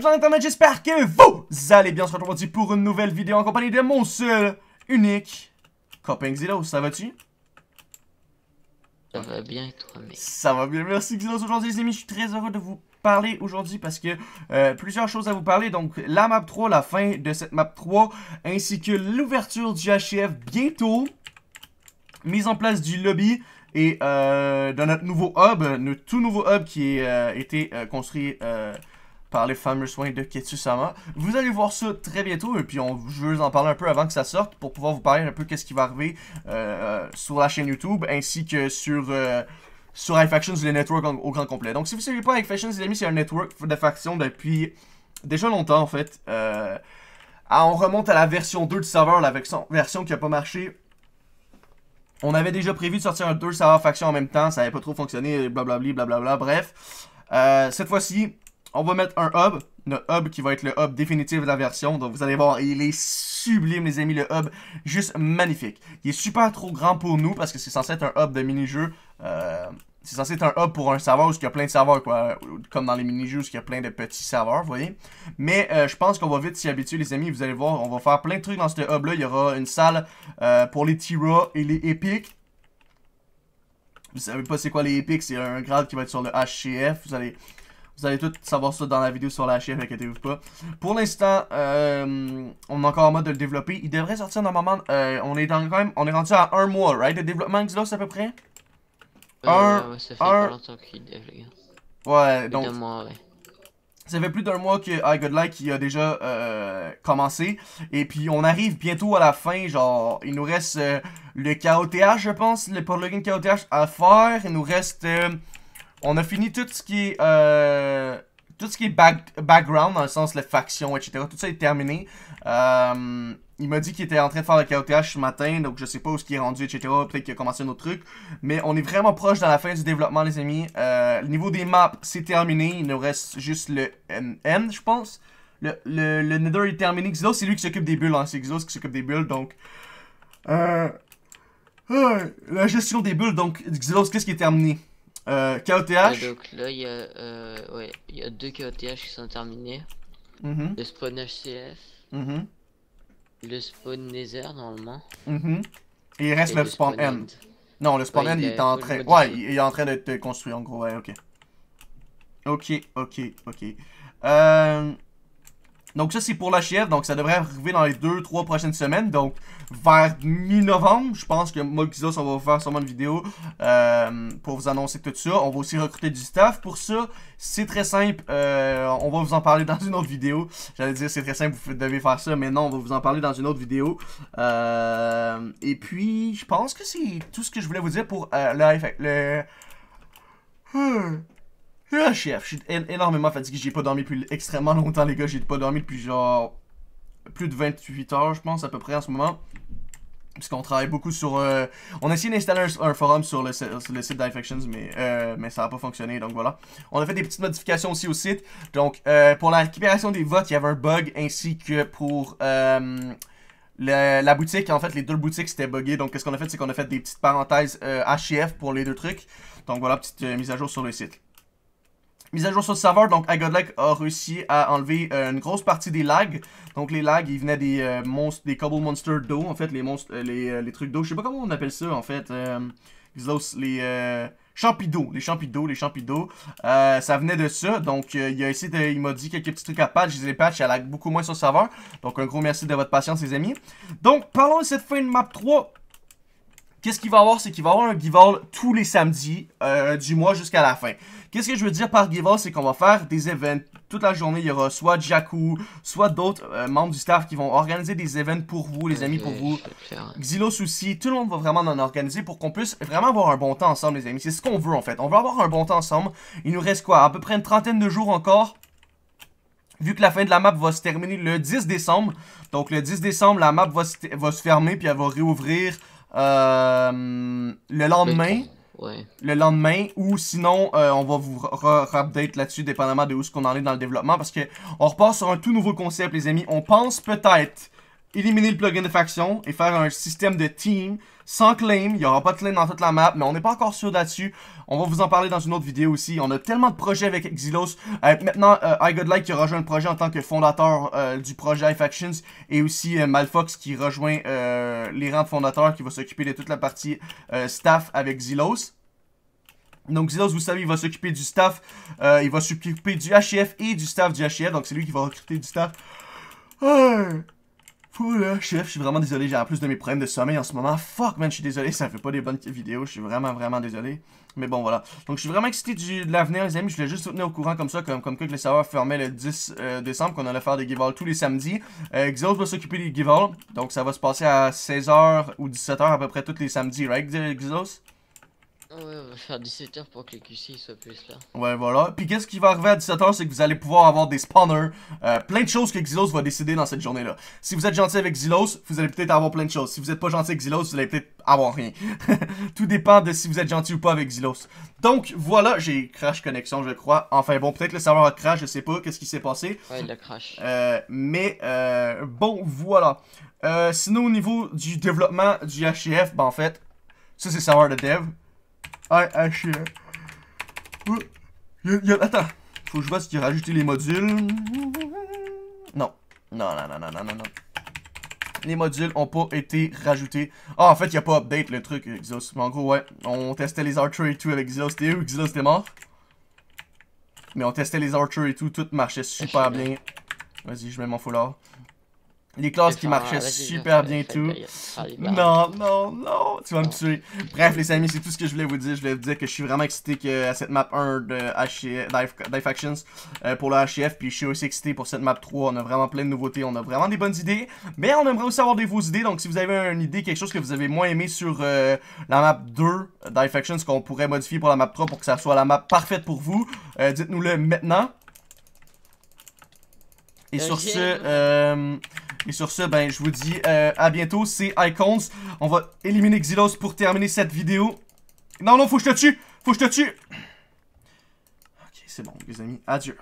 sur internet, j'espère que vous allez bien. On se retrouve aujourd'hui pour une nouvelle vidéo en compagnie de mon seul, unique, copain Xylos. Ça va-tu? Ça va bien toi, mec. Ça va bien, merci Xylos. Aujourd'hui, les amis, je suis très heureux de vous parler aujourd'hui parce que euh, plusieurs choses à vous parler. Donc, la map 3, la fin de cette map 3, ainsi que l'ouverture du HF bientôt, mise en place du lobby, et euh, de notre nouveau hub, notre euh, tout nouveau hub qui a été construit par les fameux soins de Ketsu-sama. Vous allez voir ça très bientôt, et puis on, je veux vous en parler un peu avant que ça sorte, pour pouvoir vous parler un peu qu'est-ce qui va arriver euh, sur la chaîne YouTube, ainsi que sur... Euh, sur iFactions, le network au grand complet. Donc, si vous ne savez pas iFactions, les amis, c'est un network de factions depuis déjà longtemps, en fait. Euh, ah, on remonte à la version 2 du serveur, la version, qui a pas marché. On avait déjà prévu de sortir un 2 serveur faction en même temps, ça n'avait pas trop fonctionné, blablabla, bla bref. cette fois-ci, on va mettre un hub, le hub qui va être le hub définitif de la version. Donc vous allez voir, il est sublime les amis, le hub, juste magnifique. Il est super trop grand pour nous parce que c'est censé être un hub de mini jeu euh, c'est censé être un hub pour un serveur où il y a plein de serveurs, quoi. Comme dans les mini-jeux où il y a plein de petits serveurs, vous voyez. Mais euh, je pense qu'on va vite s'y habituer, les amis. Vous allez voir, on va faire plein de trucs dans ce hub-là. Il y aura une salle euh, pour les Tira et les Epic. Vous savez pas c'est quoi les Epic, c'est un grade qui va être sur le HCF. Vous allez... Vous allez tout savoir ça dans la vidéo sur la chaîne, inquiétez-vous pas. Pour l'instant, euh, on est encore en mode de le développer. Il devrait sortir normalement. Euh, on est dans quand même. On est rendu à un mois, right? De développement Xloss à peu près? Euh, un, ouais, ça fait un... longtemps qu'il Ouais, donc. Mois, Ça fait plus d'un mois que I il a déjà euh, commencé. Et puis on arrive bientôt à la fin. Genre, il nous reste euh, le KOTH, je pense, le plugin KOTH à faire. Il nous reste on a fini tout ce qui est... Euh, tout ce qui est background, dans le sens les factions, etc. Tout ça est terminé. Euh, il m'a dit qu'il était en train de faire le K.O.T.H ce matin, donc je sais pas où ce qui est rendu, etc. Peut-être qu'il a commencé un autre truc. Mais on est vraiment proche dans la fin du développement, les amis. Euh, le niveau des maps, c'est terminé. Il nous reste juste le N, je pense. Le, le, Nether est terminé. Xylos, c'est lui qui s'occupe des bulles. Hein. C'est Xylos qui s'occupe des bulles, donc... Euh, la gestion des bulles, donc Xylos, qu'est-ce qui est terminé euh, KOTH. Ouais, donc là, il y, a, euh, ouais, y a deux KOTH qui sont terminés. Mhm. Le spawn HCF. Mhm. Le spawn Nether, normalement. Mhm. Et il reste le, spawn, end. Non, le spawn end, il, est en train... Ouais, il est en train d'être construit, en gros. Ouais, ok. Ok, ok, ok. Euh... Donc ça, c'est pour la chèvre. Donc ça devrait arriver dans les 2-3 prochaines semaines. Donc vers mi-novembre, je pense que Molkizos, on va faire sûrement une vidéo euh, pour vous annoncer tout ça. On va aussi recruter du staff pour ça. C'est très simple. Euh, on va vous en parler dans une autre vidéo. J'allais dire c'est très simple, vous devez faire ça. Mais non, on va vous en parler dans une autre vidéo. Euh, et puis, je pense que c'est tout ce que je voulais vous dire pour euh, le... le... Ah, chef, je suis énormément fatigué. J'ai pas dormi depuis extrêmement longtemps, les gars. J'ai pas dormi depuis genre plus de 28 heures, je pense, à peu près en ce moment. Puisqu'on travaille beaucoup sur... Euh, on a essayé d'installer un, forum sur le, site d'Infections, mais, euh, mais ça n'a pas fonctionné, donc voilà. On a fait des petites modifications aussi au site. Donc, euh, pour la récupération des votes, il y avait un bug, ainsi que pour... la boutique, en fait, les deux boutiques c'était bugué. Donc, qu'est-ce qu'on a fait, c'est qu'on a fait des petites parenthèses HF pour les deux trucs. Donc, voilà, petite mise à jour sur le site. Mise à jour sur le serveur, donc à a réussi à enlever euh, une grosse partie des lags. Donc les lags, ils venaient des euh, monstres, des Cobble monsters d'eau, en fait, les monstres, euh, les, euh, les, trucs d'eau, je sais pas comment on appelle ça, en fait, les champidos, les champidos, les champidos, ça venait de ça, donc il a essayé, de, il m'a dit quelques petits trucs à patch, je les patch, elle lag beaucoup moins sur le serveur, donc un gros merci de votre patience les amis. Donc parlons de cette fin de map 3, Qu'est-ce qu'il va avoir, c'est qu'il va avoir un giveaway tous les samedis euh, du mois jusqu'à la fin. Qu'est-ce que je veux dire par giveaway, c'est qu'on va faire des events toute la journée. Il y aura soit Jakku, soit d'autres euh, membres du staff qui vont organiser des events pour vous, les amis, pour vous. Xylos aussi, tout le monde va vraiment en organiser pour qu'on puisse vraiment avoir un bon temps ensemble, les amis. C'est ce qu'on veut en fait. On veut avoir un bon temps ensemble. Il nous reste quoi, à peu près une trentaine de jours encore vu que la fin de la map va se terminer le 10 décembre. Donc le 10 décembre, la map va se, va se fermer, puis elle va réouvrir euh, le lendemain. Le lendemain, ou sinon, euh, on va vous update là-dessus, dépendamment de où ce qu'on en est dans le développement, parce que on repart sur un tout nouveau concept, les amis. On pense peut-être éliminer le plugin de faction et faire un système de team sans claim. Il n'y aura pas de claim dans toute la map, mais on n'est pas encore sûr là-dessus. On va vous en parler dans une autre vidéo aussi. On a tellement de projets avec Xylos euh, maintenant, euh, I Like qui rejoint le projet en tant que fondateur euh, du projet iFactions et aussi euh, Malfox qui rejoint les rangs de fondateurs qui va s'occuper de toute la partie staff avec Xylos Donc Xylos, vous savez, il va s'occuper du staff, il va s'occuper du HF et du staff du HF, donc c'est lui qui va recruter du staff. Ah! Oula chef, je suis vraiment désolé, j'ai en plus de mes problèmes de sommeil en ce moment. Fuck man, je suis désolé, ça fait pas des bonnes vidéos, je suis vraiment vraiment désolé. Mais bon voilà. Donc je suis vraiment excité de l'avenir les amis, je voulais juste vous tenir au courant comme ça, comme, comme que le serveur fermait le 10 euh, décembre, qu'on allait faire des giveaways tous les samedis. Euh, va s'occuper des giveaways, donc ça va se passer à 16h ou 17h à peu près tous les samedis, right Xos? Ouais, on va faire 17h pour que les QC soient plus là. Ouais, voilà. Puis qu'est-ce qui va arriver à 17h, c'est que vous allez pouvoir avoir des spawners, euh, plein de choses que Xylos va décider dans cette journée-là. Si vous êtes gentil avec Xylos, vous allez peut-être avoir plein de choses. Si vous êtes pas gentil avec Xylos, vous allez peut-être avoir rien. Tout dépend de si vous êtes gentil ou pas avec Xylos. Donc, voilà, j'ai crash connexion, je crois. Enfin, bon, peut-être le serveur a crash, je sais pas qu'est-ce qui s'est passé. Ouais, il a crash. Euh, mais, euh, bon, voilà. sinon, au niveau du développement du HCF, ben en fait, ça c'est serveur de dev. Ah à chier. Il, attends. Faut que je vois ce qu'il a rajouté les modules. Non. Non, non, non, non, non, non, Les modules ont pas été rajoutés. Ah, en fait, il n'y a pas update le truc, Exos. Mais en gros, ouais. On testait les archers et tout avec Exos. T'es où, Exos était mort? Mais on testait les archers et tout. Tout marchait super bien. Vas-y, je mets mon foulard. Les classes qui marchaient super bien tout. Ah, non, non, non, tu vas me tuer. Bref, les amis, c'est tout ce que je voulais vous dire. Je voulais vous dire que je suis vraiment excité que, à cette map 1 de Dive euh, pour le HF. Puis je suis aussi excité pour cette map 3. On a vraiment plein de nouveautés. On a vraiment des bonnes idées. Mais on aimerait aussi avoir des vos idées. Donc si vous avez une idée, quelque chose que vous avez moins aimé sur euh, la map 2 Dive Actions qu'on pourrait modifier pour la map 3 pour que ça soit la map parfaite pour vous, euh, dites-nous-le maintenant. Et sur ce... Et sur ce, ben, je vous dis euh, à bientôt, c'est Icons. On va éliminer Xylos pour terminer cette vidéo. Non, non, faut que je te tue! Faut que je te tue! Ok, c'est bon, les amis. Adieu.